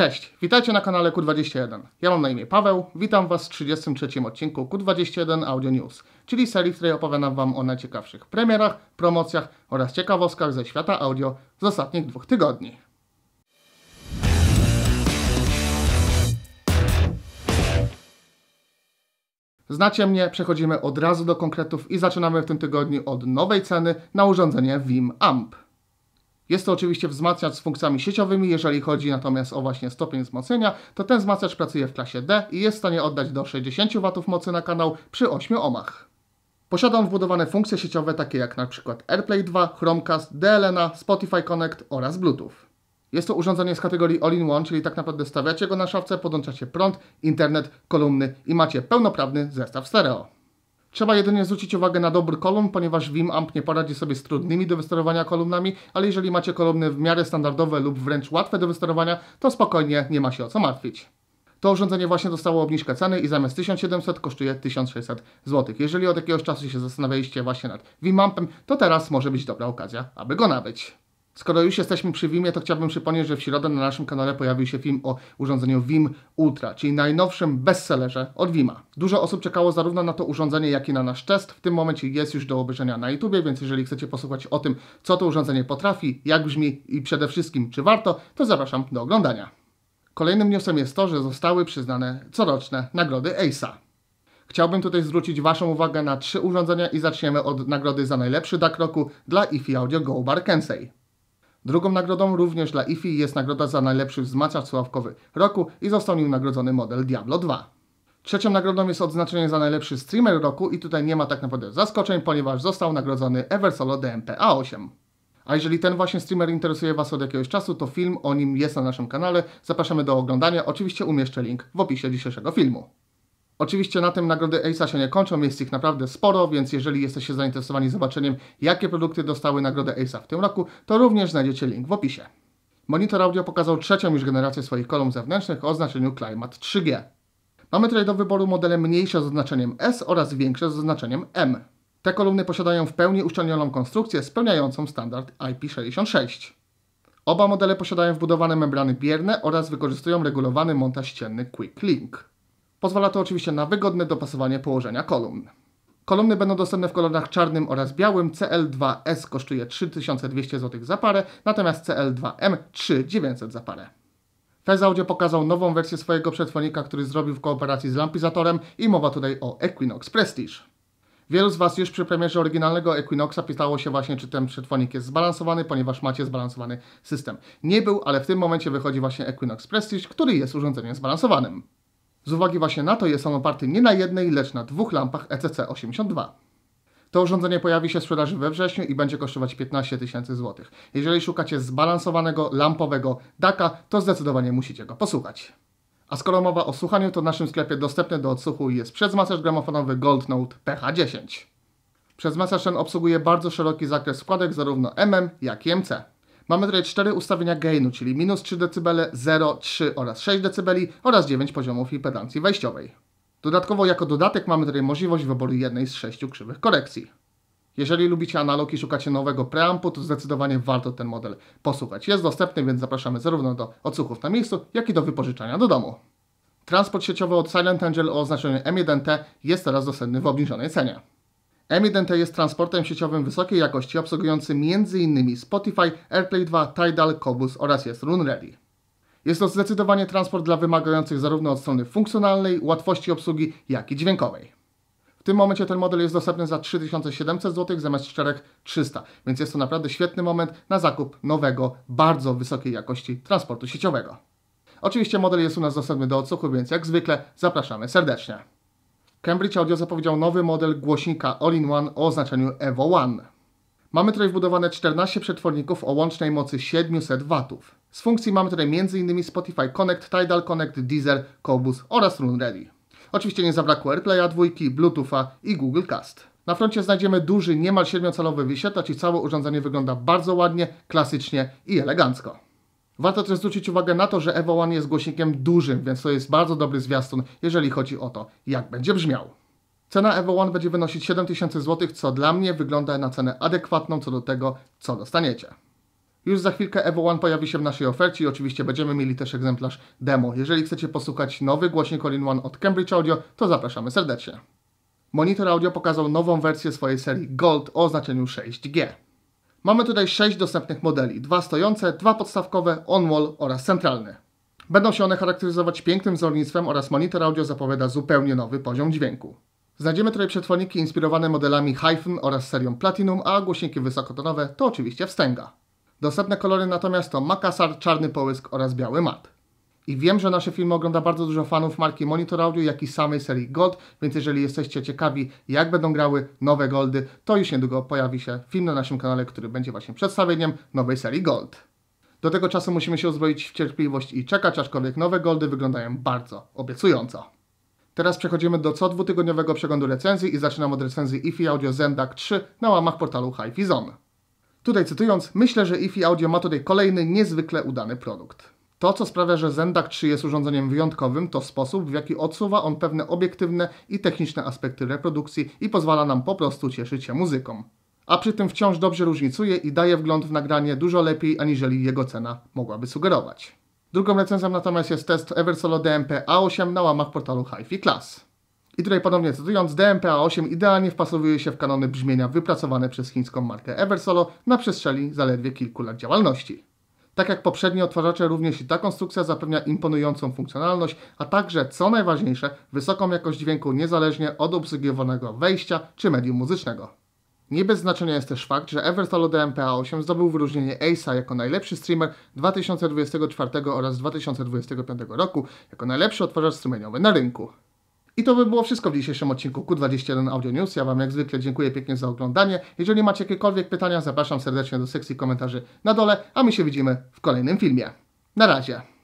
Cześć, witajcie na kanale Q21. Ja mam na imię Paweł, witam Was w 33 odcinku Q21 Audio News, czyli serii, w której opowiadam Wam o najciekawszych premierach, promocjach oraz ciekawostkach ze świata audio z ostatnich dwóch tygodni. Znacie mnie, przechodzimy od razu do konkretów i zaczynamy w tym tygodniu od nowej ceny na urządzenie Vim Amp. Jest to oczywiście wzmacniacz z funkcjami sieciowymi, jeżeli chodzi natomiast o właśnie stopień wzmocnienia, to ten wzmacniacz pracuje w klasie D i jest w stanie oddać do 60 W mocy na kanał przy 8 ohmach. Posiada on wbudowane funkcje sieciowe takie jak np. AirPlay 2, Chromecast, DLNA, Spotify Connect oraz Bluetooth. Jest to urządzenie z kategorii All-in-One, czyli tak naprawdę stawiacie go na szafce, podłączacie prąd, internet, kolumny i macie pełnoprawny zestaw stereo. Trzeba jedynie zwrócić uwagę na dobór kolumn, ponieważ WimAmp nie poradzi sobie z trudnymi do wysterowania kolumnami, ale jeżeli macie kolumny w miarę standardowe lub wręcz łatwe do wysterowania, to spokojnie nie ma się o co martwić. To urządzenie właśnie dostało obniżkę ceny i zamiast 1700 kosztuje 1600 zł. Jeżeli od jakiegoś czasu się zastanawialiście właśnie nad WimAmpem, to teraz może być dobra okazja, aby go nabyć. Skoro już jesteśmy przy Vimie, to chciałbym przypomnieć, że w środę na naszym kanale pojawił się film o urządzeniu Vim Ultra, czyli najnowszym bestsellerze od Vima. Dużo osób czekało zarówno na to urządzenie, jak i na nasz test. W tym momencie jest już do obejrzenia na YouTube, więc jeżeli chcecie posłuchać o tym, co to urządzenie potrafi, jak brzmi i przede wszystkim czy warto, to zapraszam do oglądania. Kolejnym newsem jest to, że zostały przyznane coroczne nagrody ASA. Chciałbym tutaj zwrócić Waszą uwagę na trzy urządzenia i zaczniemy od nagrody za najlepszy DAC roku dla IFI Audio Go Bar Kensei. Drugą nagrodą również dla IFI jest nagroda za najlepszy wzmacniacz sławkowy roku i został nim nagrodzony model Diablo 2. Trzecią nagrodą jest odznaczenie za najlepszy streamer roku i tutaj nie ma tak naprawdę zaskoczeń, ponieważ został nagrodzony Eversolo DMPA8. A jeżeli ten właśnie streamer interesuje Was od jakiegoś czasu, to film o nim jest na naszym kanale. Zapraszamy do oglądania. Oczywiście umieszczę link w opisie dzisiejszego filmu. Oczywiście na tym nagrody ACEA się nie kończą, jest ich naprawdę sporo, więc jeżeli jesteście zainteresowani zobaczeniem, jakie produkty dostały nagrodę ACEA w tym roku, to również znajdziecie link w opisie. Monitor audio pokazał trzecią już generację swoich kolumn zewnętrznych o znaczeniu Climate 3G. Mamy tutaj do wyboru modele mniejsze z oznaczeniem S oraz większe z oznaczeniem M. Te kolumny posiadają w pełni uszczelnioną konstrukcję spełniającą standard IP66. Oba modele posiadają wbudowane membrany bierne oraz wykorzystują regulowany montaż ścienny Quick Link. Pozwala to oczywiście na wygodne dopasowanie położenia kolumn. Kolumny będą dostępne w kolorach czarnym oraz białym. CL2S kosztuje 3200 zł za parę, natomiast CL2M 3900 za parę. Fez Audio pokazał nową wersję swojego przetwornika, który zrobił w kooperacji z Lampizatorem i mowa tutaj o Equinox Prestige. Wielu z Was już przy premierze oryginalnego Equinoxa pytało się właśnie, czy ten przetwornik jest zbalansowany, ponieważ macie zbalansowany system. Nie był, ale w tym momencie wychodzi właśnie Equinox Prestige, który jest urządzeniem zbalansowanym. Z uwagi właśnie na to jest on oparty nie na jednej, lecz na dwóch lampach ECC82. To urządzenie pojawi się w sprzedaży we wrześniu i będzie kosztować 15 tysięcy złotych. Jeżeli szukacie zbalansowanego, lampowego daka, to zdecydowanie musicie go posłuchać. A skoro mowa o słuchaniu, to w naszym sklepie dostępny do odsłuchu jest przedmasaż gramofonowy Gold Note PH10. Przedmasaż ten obsługuje bardzo szeroki zakres składek zarówno MM jak i MC. Mamy tutaj cztery ustawienia gainu, czyli minus 3 dB, 0, 3 oraz 6 dB oraz 9 poziomów impedancji wejściowej. Dodatkowo jako dodatek mamy tutaj możliwość wyboru jednej z sześciu krzywych korekcji. Jeżeli lubicie analog i szukacie nowego preampu, to zdecydowanie warto ten model posłuchać. Jest dostępny, więc zapraszamy zarówno do odsłuchów na miejscu, jak i do wypożyczania do domu. Transport sieciowy od Silent Angel o oznaczeniu M1T jest teraz dostępny w obniżonej cenie. M1T jest transportem sieciowym wysokiej jakości obsługującym m.in. Spotify, AirPlay 2, Tidal, Kobus oraz jest RunReady. Jest to zdecydowanie transport dla wymagających zarówno od strony funkcjonalnej, łatwości obsługi, jak i dźwiękowej. W tym momencie ten model jest dostępny za 3700 zł zamiast 4300, więc jest to naprawdę świetny moment na zakup nowego, bardzo wysokiej jakości transportu sieciowego. Oczywiście model jest u nas dostępny do odsłuchu, więc jak zwykle zapraszamy serdecznie. Cambridge Audio zapowiedział nowy model głośnika All-in-One o oznaczeniu Evo One. Mamy tutaj wbudowane 14 przetworników o łącznej mocy 700 W. Z funkcji mamy tutaj m.in. Spotify Connect, Tidal Connect, Deezer, Cobus oraz Ready. Oczywiście nie zabrakło AirPlaya 2, Bluetootha i Google Cast. Na froncie znajdziemy duży, niemal 7-calowy wyświetlacz i całe urządzenie wygląda bardzo ładnie, klasycznie i elegancko. Warto też zwrócić uwagę na to, że Evo One jest głośnikiem dużym, więc to jest bardzo dobry zwiastun, jeżeli chodzi o to, jak będzie brzmiał. Cena Evo One będzie wynosić 7000 zł, co dla mnie wygląda na cenę adekwatną co do tego, co dostaniecie. Już za chwilkę Evo One pojawi się w naszej ofercie i oczywiście będziemy mieli też egzemplarz demo. Jeżeli chcecie posłuchać nowy głośnik All in One od Cambridge Audio, to zapraszamy serdecznie. Monitor Audio pokazał nową wersję swojej serii Gold o oznaczeniu 6G. Mamy tutaj 6 dostępnych modeli, dwa stojące, dwa podstawkowe, on-wall oraz centralny. Będą się one charakteryzować pięknym wzornictwem oraz monitor audio zapowiada zupełnie nowy poziom dźwięku. Znajdziemy tutaj przetworniki inspirowane modelami Hyphen oraz serią Platinum, a głośniki wysokotonowe to oczywiście wstęga. Dostępne kolory natomiast to Makassar, czarny połysk oraz biały mat. I wiem, że nasze filmy ogląda bardzo dużo fanów marki Monitor Audio, jak i samej serii Gold, więc jeżeli jesteście ciekawi, jak będą grały nowe Goldy, to już niedługo pojawi się film na naszym kanale, który będzie właśnie przedstawieniem nowej serii Gold. Do tego czasu musimy się uzbroić w cierpliwość i czekać, aczkolwiek nowe Goldy wyglądają bardzo obiecująco. Teraz przechodzimy do co dwutygodniowego przeglądu recenzji i zaczynam od recenzji IFI Audio Zendak 3 na łamach portalu HiFi Zone. Tutaj cytując, myślę, że IFI Audio ma tutaj kolejny niezwykle udany produkt. To, co sprawia, że Zendak 3 jest urządzeniem wyjątkowym, to sposób, w jaki odsuwa on pewne obiektywne i techniczne aspekty reprodukcji i pozwala nam po prostu cieszyć się muzyką. A przy tym wciąż dobrze różnicuje i daje wgląd w nagranie dużo lepiej, aniżeli jego cena mogłaby sugerować. Drugą recenzją natomiast jest test Eversolo DMP A8 na łamach portalu HiFi Class. I tutaj ponownie cytując, DMP A8 idealnie wpasowuje się w kanony brzmienia wypracowane przez chińską markę Eversolo na przestrzeni zaledwie kilku lat działalności. Tak jak poprzednie odtwarzacze, również i ta konstrukcja zapewnia imponującą funkcjonalność, a także, co najważniejsze, wysoką jakość dźwięku niezależnie od obsługiwanego wejścia czy medium muzycznego. Nie bez znaczenia jest też fakt, że Eversol od MPA8 zdobył wyróżnienie Ace'a jako najlepszy streamer 2024 oraz 2025 roku jako najlepszy odtwarzacz strumieniowy na rynku. I to by było wszystko w dzisiejszym odcinku Q21 Audio News. Ja Wam jak zwykle dziękuję pięknie za oglądanie. Jeżeli macie jakiekolwiek pytania, zapraszam serdecznie do sekcji komentarzy na dole, a my się widzimy w kolejnym filmie. Na razie!